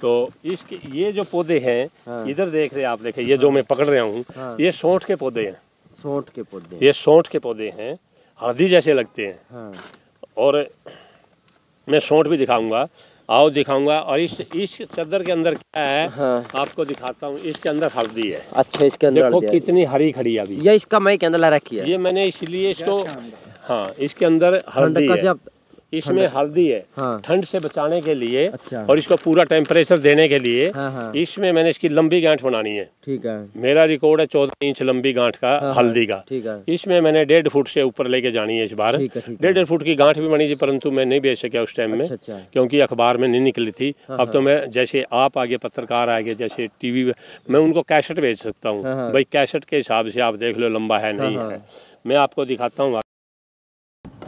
तो इसके ये जो पौधे हैं हाँ। इधर देख रहे हैं आप देखे ये जो हाँ। मैं पकड़ रहा हूँ हाँ। ये सौठ के पौधे हैं सौठ के पौधे ये सौठ के पौधे हैं हल्दी जैसे लगते हैं हाँ। और मैं सौठ भी दिखाऊंगा आओ दिखाऊंगा और इस इस चदर के अंदर क्या है हाँ। आपको दिखाता हूँ इसके अंदर हल्दी है अच्छा इसके अंदर देखो कितनी हरी खड़ी अभी ये इसका मैं के अंदर रखी है ये मैंने इसलिए इसको हाँ इसके अंदर हल्दी है इसमें हल्दी है हाँ। ठंड से बचाने के लिए अच्छा। और इसको पूरा टेम्परेचर देने के लिए हाँ हाँ। इसमें मैंने इसकी लंबी गांठ बनानी है ठीक है मेरा रिकॉर्ड है चौदह इंच लंबी गांठ का हाँ, हाँ हल्दी का ठीक है इसमें मैंने डेढ़ फुट से ऊपर लेके जानी है इस बार डेढ़ डेढ़ फुट की गांठ भी बनी थी परंतु मैं नहीं बेच सकिया उस टाइम में अच्छा, अच्छा। क्योंकि अखबार में नहीं निकली थी हाँ, अब तो मैं जैसे आप आगे पत्रकार आगे जैसे टीवी मैं उनको कैसेट बेच सकता हूँ भाई कैसेट के हिसाब से आप देख लो लंबा है नहीं है मैं आपको दिखाता हूँ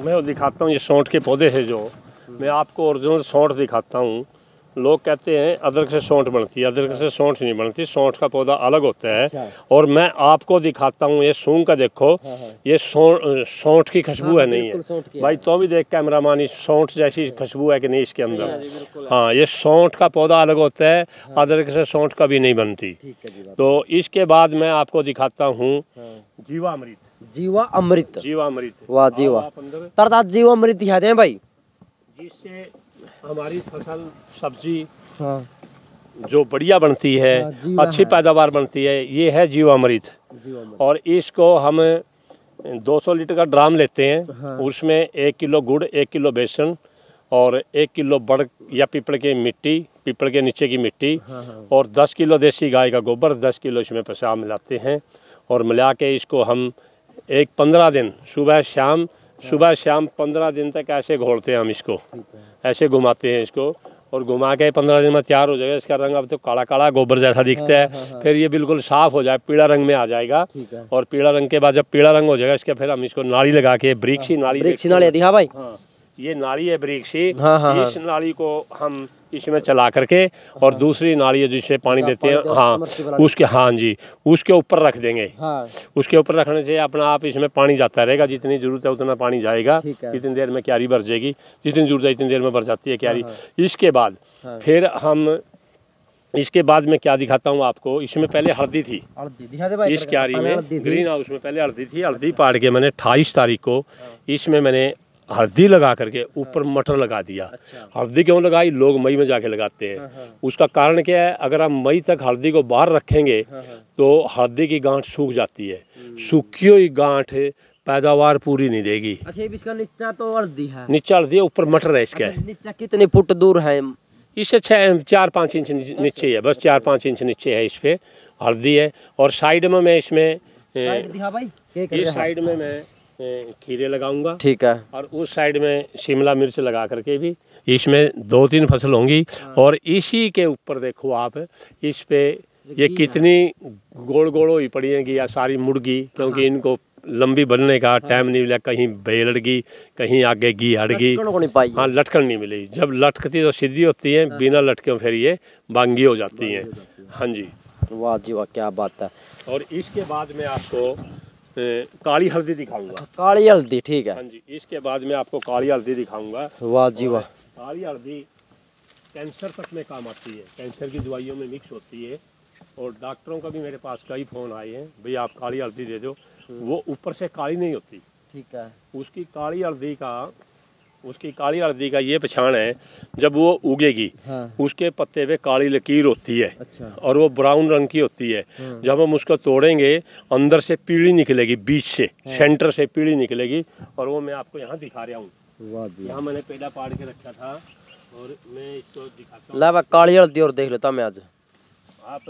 मैं दिखाता हूँ ये सौंठ के पौधे है जो मैं आपको ओरिजिनल सौंठ दिखाता हूँ लोग कहते हैं अदरक से सौंठ बनती है अदरक से सौंठ नहीं बनती सौंठ का पौधा अलग होता है अच्छा। और मैं आपको दिखाता हूँ ये सूंग का देखो हाँ, हाँ। ये सौंठ की खुशबू हाँ, है नहीं है भाई तो भी देख कैमरा मानी सौंठ जैसी खुशबू है कि नहीं इसके अंदर हाँ ये सौंठ का पौधा अलग होता है अदरक से सौंठ कभी नहीं बनती तो इसके बाद मैं आपको दिखाता हूँ जीवामृत जीवा अमृत जीवा अमृत वाह जीवा तरह जीवा अमृत दिखा दें भाई जिससे हमारी फसल सब्जी हाँ। जो बढ़िया बनती हाँ, है अच्छी पैदावार बनती है ये है अमृत और इसको हम 200 लीटर का ड्राम लेते हैं हाँ। उसमें एक किलो गुड़ एक किलो बेसन और एक किलो बड़ या पीपड़ की मिट्टी पीपड़ के नीचे की मिट्टी हाँ।, हाँ। और 10 किलो देसी गाय का गोबर 10 किलो इसमें पेशाब मिलाते हैं और मिला के इसको हम एक पंद्रह दिन सुबह शाम सुबह शाम पंद्रह दिन तक ऐसे घोड़ते हैं हम इसको ऐसे घुमाते हैं इसको और घुमा के पंद्रह दिन में तैयार हो जाएगा इसका रंग अब तो काला काला गोबर जैसा दिखता है हाँ, हाँ, हाँ। फिर ये बिल्कुल साफ हो जाए पीला रंग में आ जाएगा और पीला रंग के बाद जब पीला रंग हो जाएगा इसके फिर हम इसको नाली लगा के वृक्षी नाली वृक्षी नाली दिखा भाई ये नाली है बरीक सी हाँ, हाँ, हाँ, इस नाली को हम इसमें चला करके और हाँ, दूसरी नाली है जिससे पानी देते हैं तो हाँ उसके हाँ जी उसके ऊपर रख देंगे हाँ, उसके ऊपर रखने से अपना आप इसमें पानी जाता रहेगा जितनी ज़रूरत है उतना पानी जाएगा जितनी देर में क्यारी भर जाएगी जितनी ज़रूरत है इतनी देर में भर जाती है क्यारी हाँ, हाँ। इसके बाद फिर हम इसके बाद मैं क्या दिखाता हूँ आपको इसमें पहले हल्दी थी इस क्यारी में ग्रीन हाउस में पहले हल्दी थी हल्दी पाड़ के मैंने अट्ठाईस तारीख को इसमें मैंने हल्दी लगा करके हाँ। ऊपर मटर लगा दिया अच्छा। हल्दी क्यों लगाई लोग मई में जाके लगाते हैं हाँ, हाँ। उसका कारण क्या है अगर आप मई तक हल्दी को बाहर रखेंगे तो हल्दी की गांठ सूख जाती है हम्म। सूखी हुई गांठ पैदावार पूरी नहीं देगी अच्छा इसका नीचा तो हल्दी है नीचा हल्दी है ऊपर मटर है इसका अच्छा, कितने फुट दूर है इससे छः चार पाँच इंच नीचे अच्छा। है बस चार पाँच इंच नीचे है इस पर हल्दी है और साइड में मैं इसमें साइड में मैं खीरे लगाऊंगा ठीक है और उस साइड में शिमला मिर्च लगा करके भी इसमें दो तीन फसल होंगी हाँ। और इसी के ऊपर देखो आप इस पे ये कितनी गोल गोल हुई पड़ी या सारी मुर्गी क्योंकि हाँ। इनको लंबी बनने का टाइम हाँ। नहीं मिला कहीं बेल गई कहीं आगे घी अड़गी गई हाँ लटकन नहीं मिली जब लटकती तो सीधी होती है बिना लटके फिर ये बांगी हो जाती है हाँ जी वाह जी वाह क्या बात है और इसके बाद में आपको काली हल्दी दिखाऊंगा हाँ, काली हल्दी ठीक है हाँ जी इसके बाद में आपको काली हल्दी दिखाऊंगा वाह जी वाह काली हल्दी कैंसर तक में काम आती है कैंसर की दवाइयों में मिक्स होती है और डॉक्टरों का भी मेरे पास कई फ़ोन आए हैं भाई आप काली हल्दी दे दो हम्म। वो ऊपर से काली नहीं होती ठीक है उसकी काली हल्दी का उसकी काली हल्दी का ये पहचान है जब वो उगेगी हाँ। उसके पत्ते पे काली लकीर होती है अच्छा। और वो ब्राउन रंग की होती है हाँ। जब हम उसको तोड़ेंगे अंदर से पीली निकलेगी बीच से हाँ। सेंटर से पीली निकलेगी और वो मैं आपको यहाँ दिखा रहा हूँ यहाँ मैंने पेड़ा पाड़ के रखा था और मैं इसको दिखाता हूँ काली हल्दी और देख लेता मैं आज आप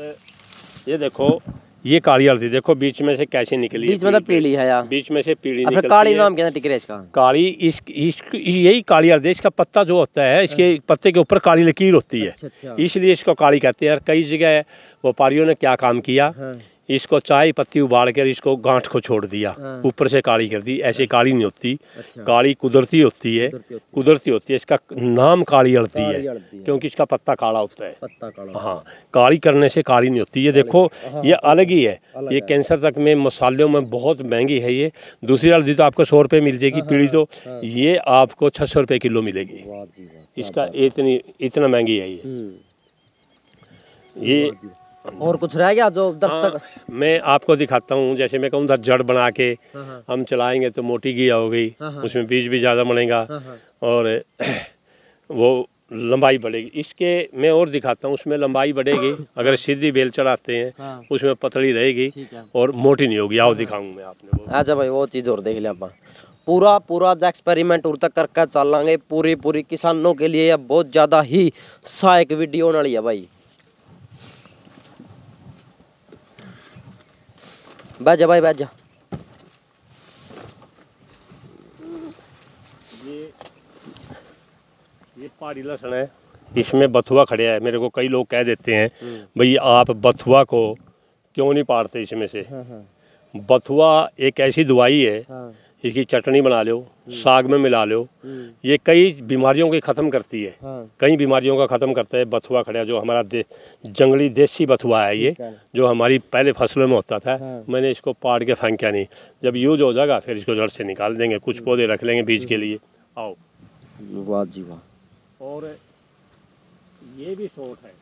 ये देखो ये काली हल्दी देखो बीच में से कैसे निकली बीच मतलब पीली है हाँ। यार बीच में से पीली अच्छा काली नाम क्या टिकरे इसका काली इस, इस, यही काली हल्दी इसका पत्ता जो होता है इसके हाँ। पत्ते के ऊपर काली लकीर होती है अच्छा, अच्छा। इसलिए इसको काली कहते हैं यार कई जगह व्यापारियों ने क्या काम किया हाँ। इसको चाय पत्ती उबाल कर इसको गांठ को छोड़ दिया हाँ। ऊपर से काली कर दी ऐसे हाँ। काली नहीं होती अच्छा। काली कुदरती होती है कुदरती होती है इसका नाम काली अड़ती है क्योंकि इसका पत्ता काला होता है हाँ काली करने से काली नहीं होती ये देखो हाँ, ये अलग ही है ये कैंसर तक में मसालों में बहुत महंगी है ये दूसरी हल्दी तो आपको सौ रुपये मिल जाएगी पीढ़ी तो ये आपको छः सौ रुपये किलो मिलेगी इसका इतनी इतना महंगी है ये हम्म। ये और कुछ रह गया जो दर्शक हाँ, मैं आपको दिखाता हूँ जैसे मैं कहूँ जड़ बना के हाँ, हाँ। हम चलाएंगे तो मोटी घिया हो गई हाँ, उसमें बीज भी ज़्यादा बनेगा और वो लंबाई बढ़ेगी इसके मैं और दिखाता हूँ उसमें लंबाई बढ़ेगी अगर सीधी बेल चढ़ाते हैं उसमें पतली रहेगी और मोटी नहीं होगी आओ दिखाऊंगा मैं आपने अच्छा भाई वो चीज़ और देख लिया आप पूरा पूरा एक्सपेरिमेंट उड़ तक करके चलांगे पूरी पूरी किसानों के लिए बहुत ज़्यादा ही सहायक वीडियो वाली है भाई बैठ जा भाई बैठ जा ये ये पहाड़ी लसन है इसमें बथुआ खड़े है मेरे को कई लोग कह देते हैं हम्म। भाई आप बथुआ को क्यों नहीं पाड़ते इसमें से हाँ, हाँ। बथुआ एक ऐसी दवाई है हाँ। इसकी चटनी बना लो साग में मिला लो ये कई बीमारियों की ख़त्म करती है हाँ। कई बीमारियों का ख़त्म करता है बथुआ खड़ा जो हमारा दे, जंगली देसी बथुआ है ये जो हमारी पहले फसलों में होता था हाँ। मैंने इसको पाड़ के फेंका नहीं जब यूज हो जाएगा फिर इसको जड़ से निकाल देंगे कुछ हाँ। पौधे रख लेंगे बीज के लिए आओ वाह जी वाह और ये भी सोठ है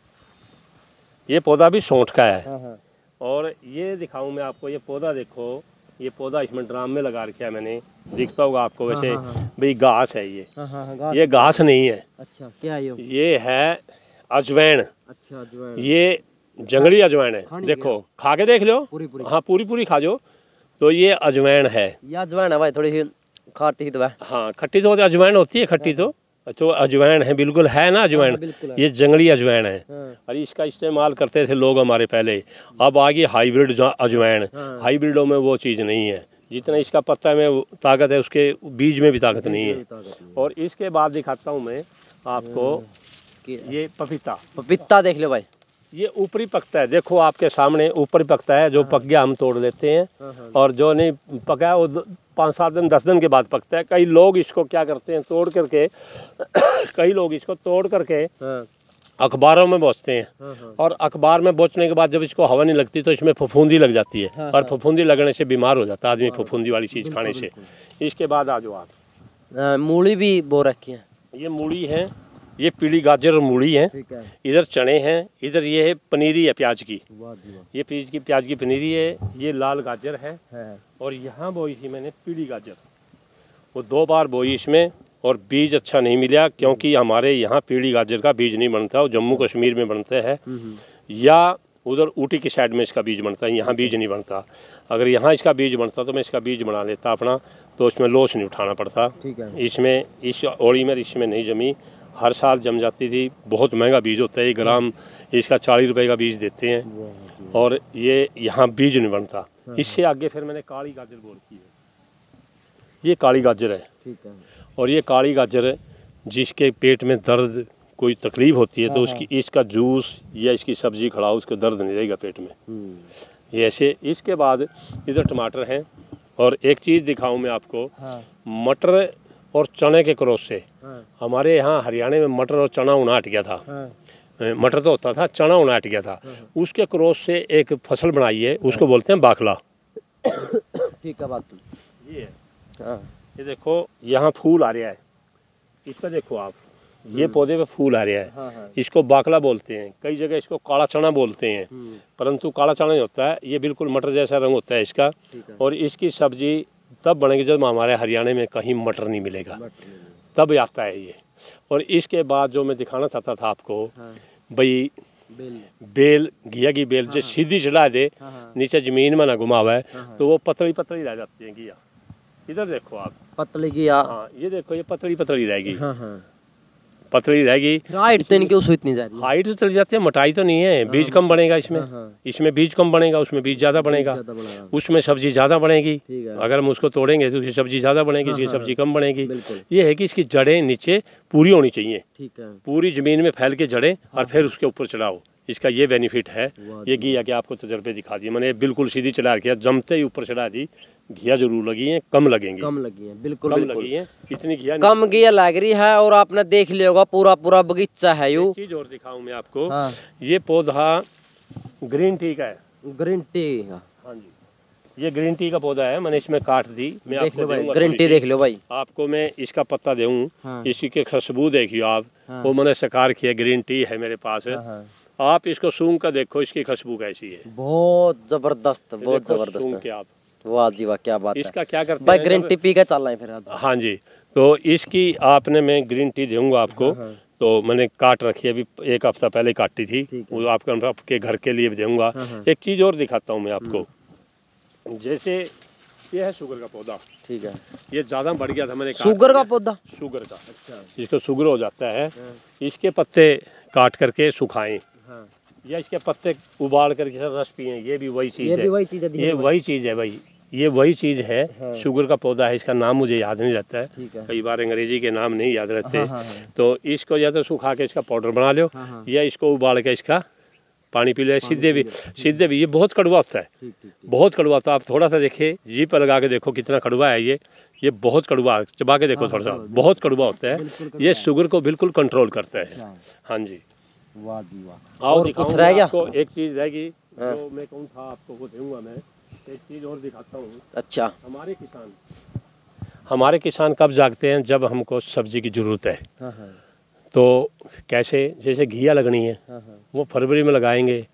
ये पौधा भी सोठ का है हाँ, हाँ। और ये दिखाऊ मैं आपको ये पौधा देखो ये पौधा इसमें ड्राम में लगा रखा है मैंने दिखता होगा आपको हाँ, वैसे हाँ, हाँ। भाई घास है ये ये घास नहीं है अच्छा क्या ये ये है अजवैन अच्छा अजवैन ये जंगली अजवैन है देखो खा के देख लो पूरी पूरी हाँ पूरी पूरी खा जो तो ये अजवैन है ये अजवैन है भाई थोड़ी सी खाती तो है हाँ खट्टी तो अजवैन होती है खट्टी तो तो अजवाइन है बिल्कुल है ना अजवाइन हाँ, ये जंगली अजवाइन है हाँ। और इसका इस्तेमाल करते थे लोग हमारे पहले अब आ गई हाईब्रिड अजवाइन हाईब्रिडों में वो चीज़ नहीं है जितना इसका पत्ता में ताकत है उसके बीज में भी ताकत नहीं है और इसके बाद दिखाता हूँ मैं आपको हाँ। ये पपीता पपीता देख लो भाई ये ऊपरी पकता है देखो आपके सामने ऊपरी पकता है जो हाँ। पक गया हम तोड़ लेते हैं हाँ, हाँ, और जो नहीं पका वो पाँच सात दिन दस दिन के बाद पकता है कई लोग इसको क्या करते हैं तोड़ करके कई लोग इसको तोड़ करके अखबारों में बोचते हैं और अखबार में बोचने के बाद जब इसको हवा नहीं लगती तो इसमें फफूंदी लग जाती है और फफूंदी लगने से बीमार हो जाता है आदमी फफूंदी वाली चीज़ खाने से इसके बाद आ जाओ आप मूली भी बो रखी है ये मूली है ये पीली गाजर और मूली है, है। इधर चने हैं इधर ये है पनीरी है प्याज की ये प्याज की प्याज की पनीरी है ये लाल गाजर है, है। और यहाँ बोई थी मैंने पीली गाजर वो दो बार बोई इसमें और बीज अच्छा नहीं मिला क्योंकि हमारे यहाँ पीली गाजर का बीज नहीं बनता वो जम्मू कश्मीर में बनते हैं या उधर ऊटी की साइड में इसका बीज बनता है यहाँ बीज नहीं बनता अगर यहाँ इसका बीज बनता तो मैं इसका बीज बना लेता अपना तो उसमें लोस नहीं उठाना पड़ता इसमें इस ओड़ी में इसमें नहीं जमी हर साल जम जाती थी बहुत महंगा बीज होता है एक ग्राम इसका चालीस रुपए का बीज देते हैं और ये यहाँ बीज नहीं बनता हाँ, इससे हाँ। आगे फिर मैंने काली गाजर बोल की है ये काली गाजर है ठीक है और ये काली गाजर जिसके पेट में दर्द कोई तकलीफ होती है तो हाँ, उसकी इसका जूस या इसकी सब्जी खड़ा उसको दर्द नहीं रहेगा पेट में हम्म। ये ऐसे इसके बाद इधर टमाटर हैं और एक चीज़ दिखाऊं मैं आपको हाँ। मटर और चने के क्रोस से हाँ। हमारे यहाँ हरियाणा में मटर और चना उना हट गया था हाँ। मटर तो होता था चना उना हट गया था हाँ, उसके क्रोस से एक फसल बनाई है उसको बोलते हैं बाखला ठीक है बात ये ये देखो यहाँ फूल आ रहा है इसका देखो आप ये हम्म। पौधे पे फूल आ रहा है हाँ हाँ। इसको बाकला बोलते हैं कई जगह इसको काला चना बोलते हैं हम्म। परंतु काला चना नहीं होता है ये बिल्कुल मटर जैसा रंग होता है इसका और इसकी सब्जी तब बनेंगे जब हमारे हरियाणा में कहीं मटर नहीं मिलेगा तब आता है ये और इसके बाद जो मैं दिखाना चाहता था आपको हाँ। भाई बेल घिया की बेल जो हाँ, हाँ। सीधी चढ़ा दे हाँ, नीचे जमीन में ना घुमा हुआ है तो वो पतली पतली रह जाती है घिया इधर देखो आप पतली घिया हाँ ये देखो ये पतली पतली रहेगी हाँ, हाँ। पतली रहेगी हाइट तो इनकी उसको इतनी ज़्यादा हाइट चली जाती है मोटाई तो नहीं है हाँ। बीज कम बनेगा हाँ, इसमें हाँ। इसमें बीज कम बनेगा उसमें बीज ज़्यादा बनेगा उसमें सब्जी ज़्यादा बनेगी अगर हम उसको तोड़ेंगे तो उसकी सब्जी ज़्यादा बनेगी इसकी सब्जी कम बनेगी ये है कि इसकी जड़ें नीचे पूरी होनी चाहिए पूरी ज़मीन में फैल के जड़ें और फिर उसके ऊपर चढ़ाओ इसका ये बेनिफिट है ये गिया कि आपको तजर्बे दिखा दिए मैंने बिल्कुल सीधी चढ़ा किया जमते ही ऊपर चढ़ा दी घिया जरूर लगी है कम लगेंगे कम लगी है बिल्कुल कम बिल्कुल। लगी है कितनी घिया कम घिया लग रही है और आपने देख लिया होगा पूरा पूरा बगीचा है यू चीज और दिखाऊं मैं आपको हाँ। ये पौधा ग्रीन टी का है ग्रीन टी हाँ जी ये ग्रीन टी का पौधा है मैंने इसमें काट दी मैं आपको ग्रीन टी देख लो भाई आपको मैं इसका पत्ता दूँ हाँ। इसी के खुशबू देखियो आप हाँ। वो मैंने शिकार किया ग्रीन टी है मेरे पास हाँ, आप इसको सूंघ कर देखो इसकी खुशबू कैसी है बहुत जबरदस्त बहुत जबरदस्त आप तो वाह जी वाह क्या बात इसका है। क्या करते भाई ग्रीन टी पी का चल रहा है फिर हाँ जी तो इसकी आपने मैं ग्रीन टी दूंगा आपको हाँ, हाँ। तो मैंने काट रखी है अभी एक हफ्ता पहले काटी थी वो आपके घर के लिए भी दूंगा हाँ, हाँ। एक चीज़ और दिखाता हूँ मैं आपको हाँ। जैसे ये है शुगर का पौधा ठीक है ये ज्यादा बढ़ गया था मैंने शुगर का पौधा शुगर का अच्छा जिसको तो शुगर हो जाता है इसके पत्ते काट करके सुखाए या इसके पत्ते उबाल करके रस पिए ये भी वही चीज़ है वही चीज़ है ये वही चीज़ है भाई ये वही चीज़ है हाँ। शुगर का पौधा है इसका नाम मुझे याद नहीं रहता है कई बार अंग्रेजी के नाम नहीं याद रहते हाँ, हाँ, हाँ। तो इसको या तो सुखा के इसका पाउडर बना लो हाँ, हाँ। या इसको उबाल के इसका पानी पी लो सीधे भी सीधे भी ये बहुत कड़वा होता है बहुत कड़वा होता है आप थोड़ा सा देखिए जी पर लगा के देखो कितना कड़वा है ये ये बहुत कड़वा चबा के देखो हाँ, थोड़ा सा हाँ, बहुत कड़वा होता है ये शुगर को बिल्कुल कंट्रोल करता है अच्छा। हाँ जी वाह जी वाह और कुछ रह गया आपको एक चीज रहेगी हाँ। जो मैं था आपको वो दूंगा मैं एक चीज और दिखाता हूँ अच्छा हमारे किसान हमारे किसान कब जागते हैं जब हमको सब्जी की जरूरत है हाँ हाँ। तो कैसे जैसे घिया लगनी है हाँ, हाँ। वो फरवरी में लगाएंगे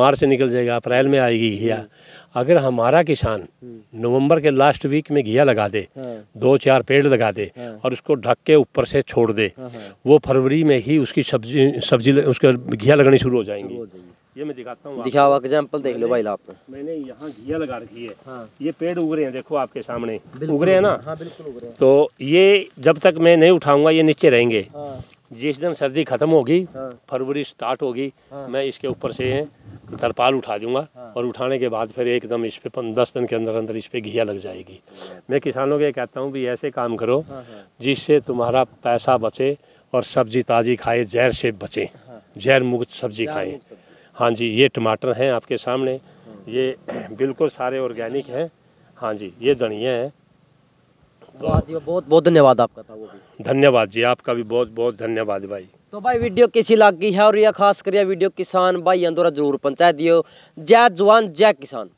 मार्च से निकल जाएगा अप्रैल में आएगी घिया हम्म। अगर हमारा किसान हम्म। नवंबर के लास्ट वीक में घिया लगा दे हाँ। दो चार पेड़ लगा दे और उसको ढक के ऊपर से छोड़ दे वो फरवरी में ही उसकी सब्जी सब्जी उसके घिया लगनी शुरू हो जाएंगी ये मैं दिखाता हूँ दिखाओ एग्जाम्पल देख लो भाई आप मैंने यहाँ घिया लगा रखी है हाँ। ये पेड़ उग रहे हैं देखो आपके सामने उग रहे हैं ना हाँ, बिल्कुल उग रहे हैं तो ये जब तक मैं नहीं उठाऊंगा ये नीचे रहेंगे हाँ। जिस दिन सर्दी खत्म होगी हाँ। फरवरी स्टार्ट होगी हाँ। मैं इसके ऊपर से तरपाल उठा दूंगा हाँ। और उठाने के बाद फिर एकदम इस पर दस दिन के अंदर अंदर इस पर घिया लग जाएगी हाँ। मैं किसानों के कहता हूँ भी ऐसे काम करो हाँ, हाँ। जिससे तुम्हारा पैसा बचे और सब्जी ताज़ी खाए जहर से बचें जहर मुक्त सब्जी खाए हाँ जी ये टमाटर हैं आपके सामने ये बिल्कुल सारे ऑर्गेनिक हैं हाँ जी ये धनिया है जी बहुत बहुत धन्यवाद आपका था वो भी धन्यवाद जी आपका भी बहुत बहुत धन्यवाद भाई तो भाई वीडियो किसी लागी है और यह खास कर वीडियो किसान भाई अंदोरा जरूर पहुंचा दियो जय जवान जय किसान